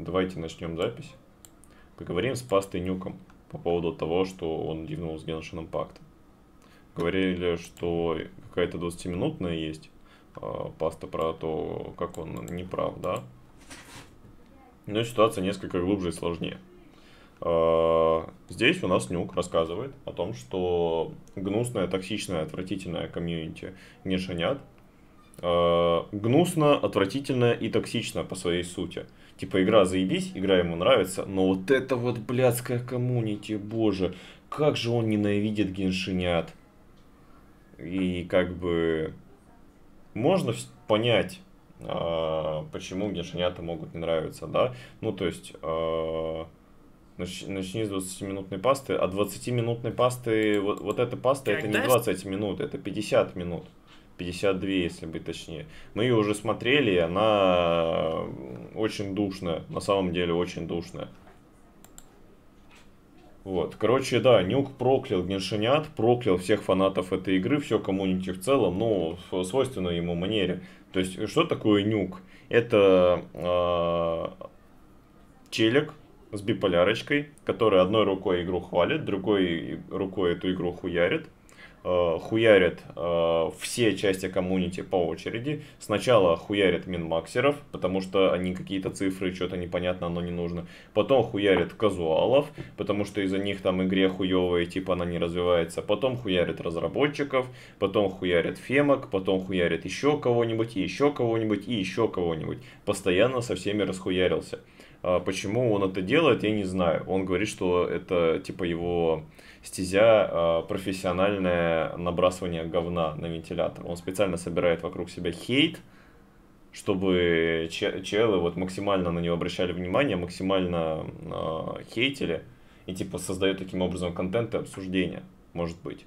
Давайте начнем запись. Поговорим с пастой Нюком по поводу того, что он дивнул с Геншином Пактом. Говорили, что какая-то 20-минутная есть э, паста про то, как он неправ, да? Но ситуация несколько глубже и сложнее. А, здесь у нас Нюк рассказывает о том, что гнусная, токсичная, отвратительная комьюнити не шанят. А, гнусно, отвратительно и токсично по своей сути – Типа игра заебись, игра ему нравится, но вот это вот блядская коммунити, боже, как же он ненавидит геншинят. И как бы можно понять, а, почему геншинята могут не нравиться, да? Ну, то есть, а, начни с 20-минутной пасты, а 20-минутной пасты, вот, вот эта паста, Когда это не 20 минут, это 50 минут. 52, если быть точнее. Мы ее уже смотрели, и она очень душная, на самом деле очень душная. Вот, короче, да, Нюк проклял Геншинят, проклял всех фанатов этой игры, все коммунити в целом, ну, в свойственной ему манере. То есть, что такое Нюк? Это э, челик с биполярочкой, который одной рукой игру хвалит, другой рукой эту игру хуярит, Э, хуярят э, все части коммунити по очереди. Сначала хуярит минмаксеров, потому что они какие-то цифры, что-то непонятно, оно не нужно. Потом хуярят казуалов, потому что из-за них там игре хуевая, типа она не развивается. Потом хуярят разработчиков, потом хуярят фемок, потом хуярят еще кого-нибудь, и еще кого-нибудь, и еще кого-нибудь. Постоянно со всеми расхуярился. А, почему он это делает, я не знаю. Он говорит, что это типа его стезя а, профессиональное набрасывание говна на вентилятор. Он специально собирает вокруг себя хейт, чтобы челы вот максимально на него обращали внимание, максимально а, хейтили и типа создает таким образом контент и обсуждение, может быть.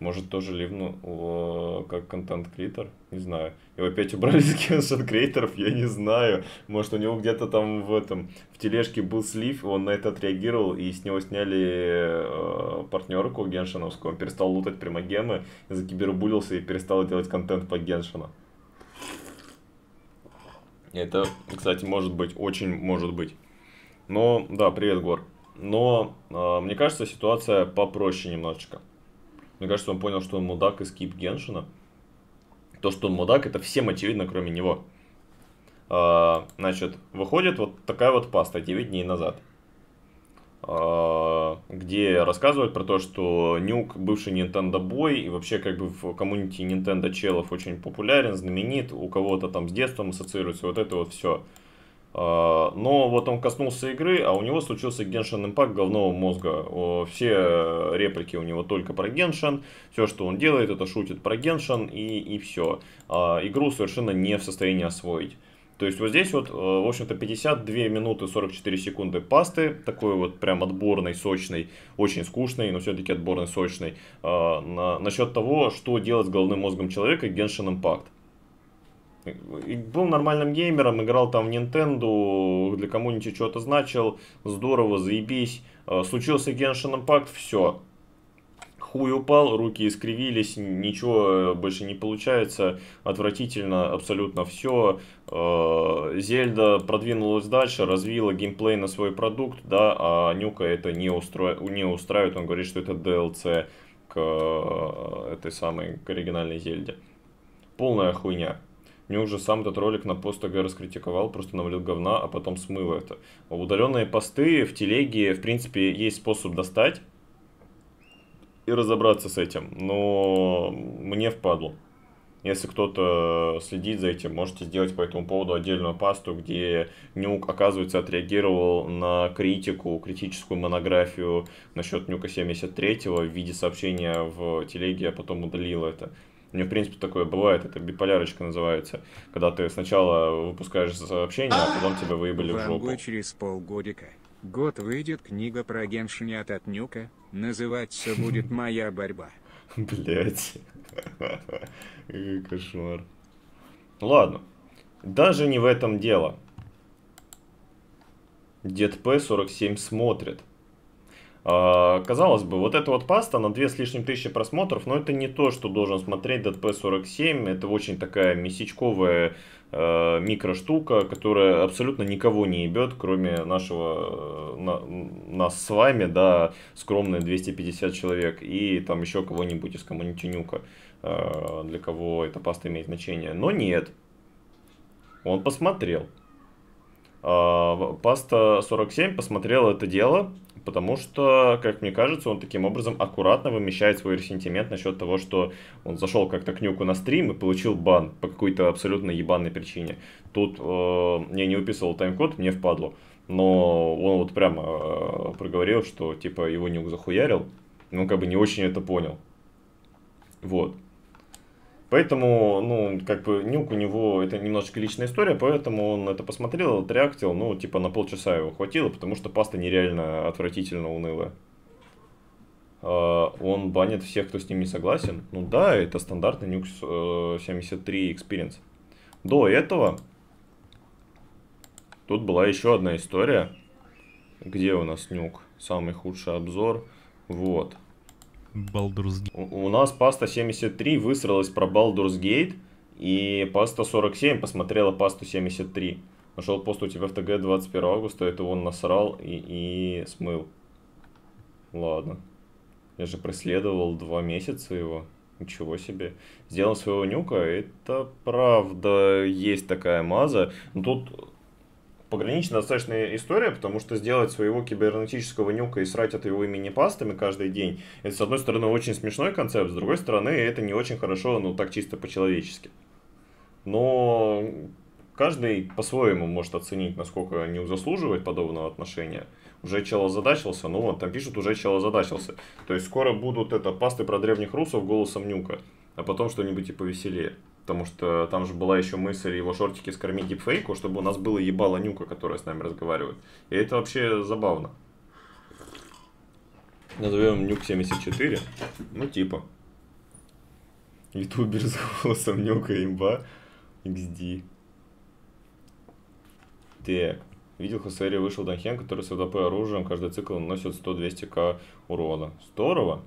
Может, тоже ливну как контент-креатор? Не знаю. Его опять убрали из контент-креаторов? Я не знаю. Может, у него где-то там в этом в тележке был слив, он на это отреагировал, и с него сняли э, партнерку геншиновскую. Он перестал лутать прямо гены, закибербулился и перестал делать контент по геншину. Это, кстати, может быть, очень может быть. Но, да, привет, Гор. Но э, мне кажется, ситуация попроще немножечко. Мне кажется, он понял, что он мудак и скип Геншина. То, что он мудак, это всем очевидно, кроме него. А, значит, выходит вот такая вот паста 9 дней назад, а, где рассказывают про то, что Нюк бывший Nintendo бой и вообще как бы в коммунити Nintendo челов очень популярен, знаменит, у кого-то там с детством ассоциируется, вот это вот все. А, но вот он коснулся игры, а у него случился Геншин импакт головного мозга. Все реплики у него только про Геншин. Все, что он делает, это шутит про Геншин и, и все. А, игру совершенно не в состоянии освоить. То есть вот здесь вот, э, в общем-то, 52 минуты 44 секунды пасты, такой вот прям отборной, сочной, очень скучной, но все-таки отборной, сочной, а, на, насчет того, что делать с головным мозгом человека Genshin Impact. Был нормальным геймером, играл там в Nintendo, для кого-нибудь что-то значил, здорово, заебись. Э, случился Genshin Impact, все. Хуй упал, руки искривились, ничего э, больше не получается, отвратительно абсолютно все. Э, Зельда продвинулась дальше, развила геймплей на свой продукт, да, а Нюка это не, устро... не устраивает, он говорит, что это DLC к этой самой, к оригинальной Зельде. Полная хуйня. Мне уже сам этот ролик на пост ТГ раскритиковал, просто навалил говна, а потом смыл это. Удаленные посты в телеге, в принципе, есть способ достать и разобраться с этим, но мне впадло. Если кто-то следит за этим, можете сделать по этому поводу отдельную пасту, где Нюк, оказывается, отреагировал на критику, критическую монографию насчет Нюка 73 в виде сообщения в телеге, а потом удалил это. У меня, в принципе, такое бывает, это биполярочка называется, когда ты сначала выпускаешь сообщение, а потом тебя выебали в жопу. через полгодика. Год выйдет книга про Геншини от Отнюка, называться будет «Моя борьба». Блять. Какой кошмар. Ладно. Даже не в этом дело. Дед П47 смотрит. А, казалось бы, вот эта вот паста на две с лишним тысячи просмотров, но это не то, что должен смотреть DP47. Это очень такая месячковая э, микроштука, которая абсолютно никого не ебет, кроме нашего, э, на, нас с вами, да, скромные 250 человек и там еще кого-нибудь из коммунитинюка, э, для кого эта паста имеет значение. Но нет, он посмотрел. А, паста 47 посмотрел это дело, Потому что, как мне кажется, он таким образом аккуратно вымещает свой ресентимент насчет того, что он зашел как-то к Нюку на стрим и получил бан по какой-то абсолютно ебанной причине. Тут э, я не выписывал тайм-код, мне впадло. Но он вот прямо э, проговорил, что типа его Нюк захуярил. Ну, как бы не очень это понял. Вот. Поэтому, ну, как бы нюк у него это немножечко личная история, поэтому он это посмотрел, отреактил, ну, типа на полчаса его хватило, потому что паста нереально отвратительно унылая. А, он банит всех, кто с ним не согласен. Ну да, это стандартный нюк 73 э, Experience. До этого тут была еще одна история. Где у нас нюк? Самый худший обзор. Вот. Baldur's Gate. У, у нас паста 73 высралась про Baldur's Gate, и паста 47 посмотрела пасту 73. Нашел пост у тебя в ТГ 21 августа, это он насрал и, и смыл. Ладно. Я же преследовал два месяца его. Ничего себе. Сделал своего нюка, это правда есть такая маза. Но ну тут пограничная достаточно история, потому что сделать своего кибернетического нюка и срать от его имени пастами каждый день, это, с одной стороны, очень смешной концепт, с другой стороны, это не очень хорошо, ну, так чисто по-человечески. Но каждый по-своему может оценить, насколько не заслуживает подобного отношения. Уже чел задачился, ну вот, там пишут, уже чел задачился, То есть скоро будут это пасты про древних русов голосом нюка, а потом что-нибудь и повеселее потому что там же была еще мысль его шортики скормить дипфейку, чтобы у нас было ебало нюка, которая с нами разговаривает. И это вообще забавно. Назовем нюк 74. Ну, типа. Ютубер с голосом нюка имба. XD. Так. Видел, что Хосери вышел Данхен, который с ВДП оружием каждый цикл наносит 100-200к урона. Здорово.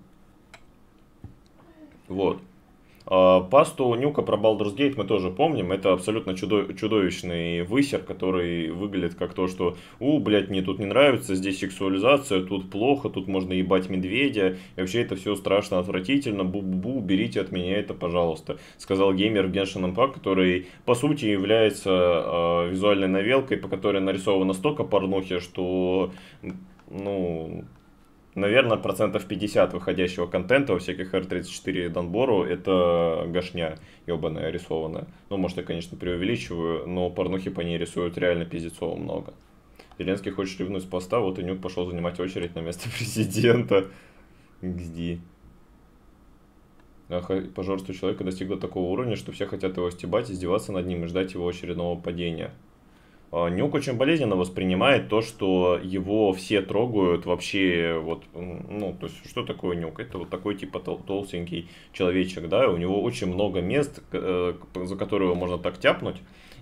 Вот. А, пасту Нюка про Baldur's Gate мы тоже помним. Это абсолютно чудо чудовищный высер, который выглядит как то, что «У, блядь, мне тут не нравится, здесь сексуализация, тут плохо, тут можно ебать медведя, и вообще это все страшно отвратительно, бу-бу-бу, берите от меня это, пожалуйста», сказал геймер в Genshin Impact, который, по сути, является э, визуальной новелкой, по которой нарисовано столько порнухи, что, ну, наверное, процентов 50 выходящего контента во всяких R34 и Донбору это гашня ебаная рисованная. Ну, может, я, конечно, преувеличиваю, но порнухи по ней рисуют реально пиздецово много. Зеленский хочет ревнуть с поста, вот и Нюк пошел занимать очередь на место президента. XD. А Пожорство человека достигло такого уровня, что все хотят его стебать, издеваться над ним и ждать его очередного падения. А, Нюк очень болезненно воспринимает то, что его все трогают вообще, вот, ну, то есть, что такое Нюк? Это вот такой, типа, тол толстенький человечек, да, у него очень много мест, э, за которые его можно так тяпнуть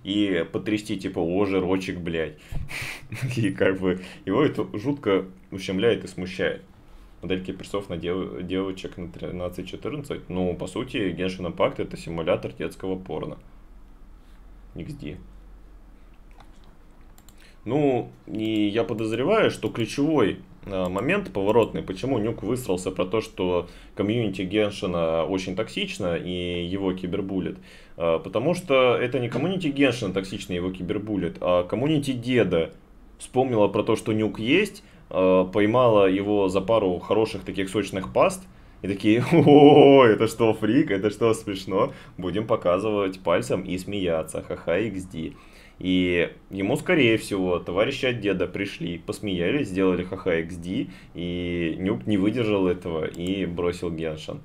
и потрясти, типа, о, жирочек, блядь. И, как бы, его это жутко ущемляет и смущает. Модельки персов на дев девочек на 13-14, ну, по сути, Genshin Impact это симулятор детского порно. XD. Ну, и я подозреваю, что ключевой э, момент поворотный, почему Нюк высрался про то, что комьюнити Геншина очень токсично и его кибербулит. Э, потому что это не комьюнити Геншина токсично его кибербулит, а комьюнити Деда вспомнила про то, что Нюк есть, э, поймала его за пару хороших таких сочных паст, и такие, о, это что, фрик, это что, смешно, будем показывать пальцем и смеяться, ха-ха, XD. И ему, скорее всего, товарищи от деда пришли, посмеялись, сделали ха-ха XD, и Нюк не выдержал этого и бросил Геншин.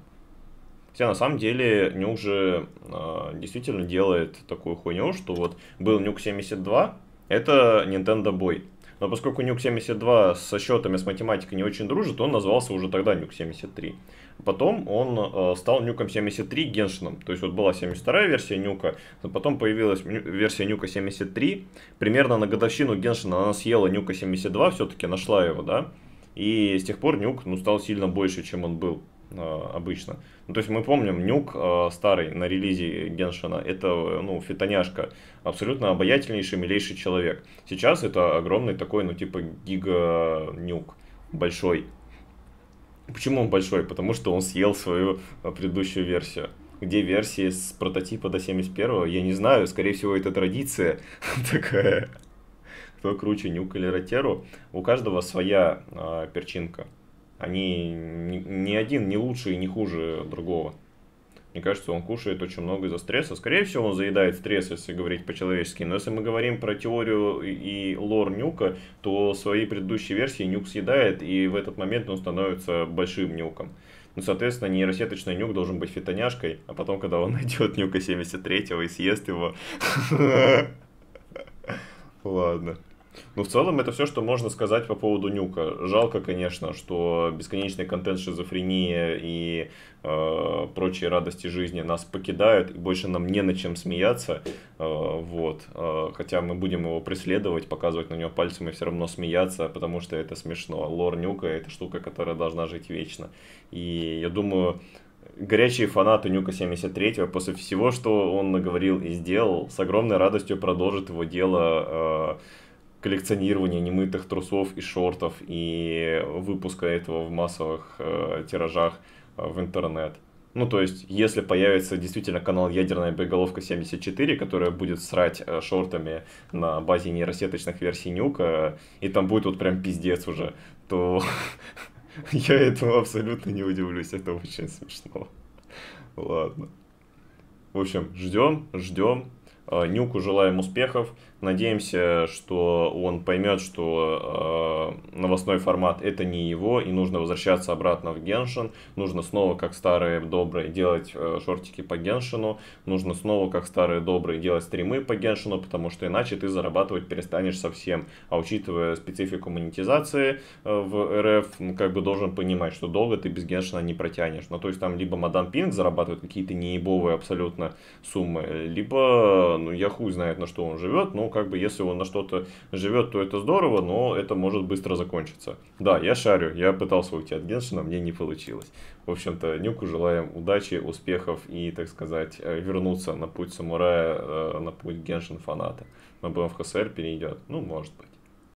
Хотя на самом деле Нюк же э, действительно делает такую хуйню, что вот был Нюк 72, это Nintendo Boy. Но поскольку Nuke 72 со счетами, с математикой не очень дружит, он назывался уже тогда Nuke 73. Потом он э, стал Нюком 73 Геншином. То есть вот была 72-я версия Нюка, потом появилась версия Нюка 73. Примерно на годовщину Геншина она съела Нюка 72, все-таки нашла его, да. И с тех пор Нюк ну, стал сильно больше, чем он был. Э, обычно. Ну, то есть мы помним Нюк э, старый на релизе Геншина, это ну, фитоняшка, абсолютно обаятельнейший, милейший человек. Сейчас это огромный такой, ну типа гига Нюк, большой. Почему он большой? Потому что он съел свою э, предыдущую версию. Где версии с прототипа до 71-го, я не знаю, скорее всего это традиция такая. Кто круче, Нюк или Ротеру, у каждого своя э, перчинка. Они ни один не лучше и не хуже другого. Мне кажется, он кушает очень много из-за стресса. Скорее всего, он заедает стресс, если говорить по-человечески. Но если мы говорим про теорию и лор Нюка, то свои предыдущие версии Нюк съедает, и в этот момент он становится большим Нюком. Ну, соответственно, нейросеточный нюк должен быть фитоняшкой, а потом, когда он найдет нюка 73-го и съест его... Ладно. Ну, в целом, это все, что можно сказать по поводу Нюка. Жалко, конечно, что бесконечный контент шизофрения и э, прочие радости жизни нас покидают, и больше нам не на чем смеяться. Э, вот. Э, хотя мы будем его преследовать, показывать на него пальцем и все равно смеяться, потому что это смешно. Лор Нюка — это штука, которая должна жить вечно. И я думаю, горячие фанаты Нюка 73 после всего, что он наговорил и сделал, с огромной радостью продолжит его дело э, коллекционирования немытых трусов и шортов и выпуска этого в массовых э, тиражах э, в интернет. Ну, то есть, если появится действительно канал «Ядерная боеголовка 74», которая будет срать э, шортами на базе нейросеточных версий Нюка, и там будет вот прям пиздец уже, то я этому абсолютно не удивлюсь, это очень смешно. Ладно. В общем, ждем, ждем. Э, Нюку желаем успехов. Надеемся, что он поймет, что э, новостной формат это не его, и нужно возвращаться обратно в Геншин. Нужно снова, как старые добрые, делать э, шортики по Геншину. Нужно снова, как старые добрые, делать стримы по Геншину, потому что иначе ты зарабатывать перестанешь совсем. А учитывая специфику монетизации э, в РФ, ну, как бы должен понимать, что долго ты без Геншина не протянешь. Ну, то есть там либо Мадам Пинг зарабатывает какие-то неебовые абсолютно суммы, либо, ну, я хуй знает, на что он живет, ну, ну, как бы, если он на что-то живет, то это здорово, но это может быстро закончиться. Да, я шарю, я пытался уйти от Геншина, мне не получилось. В общем-то, Нюку желаем удачи, успехов и, так сказать, э, вернуться на путь самурая, э, на путь Геншин фаната. Но БМФ КСР перейдет, ну, может быть.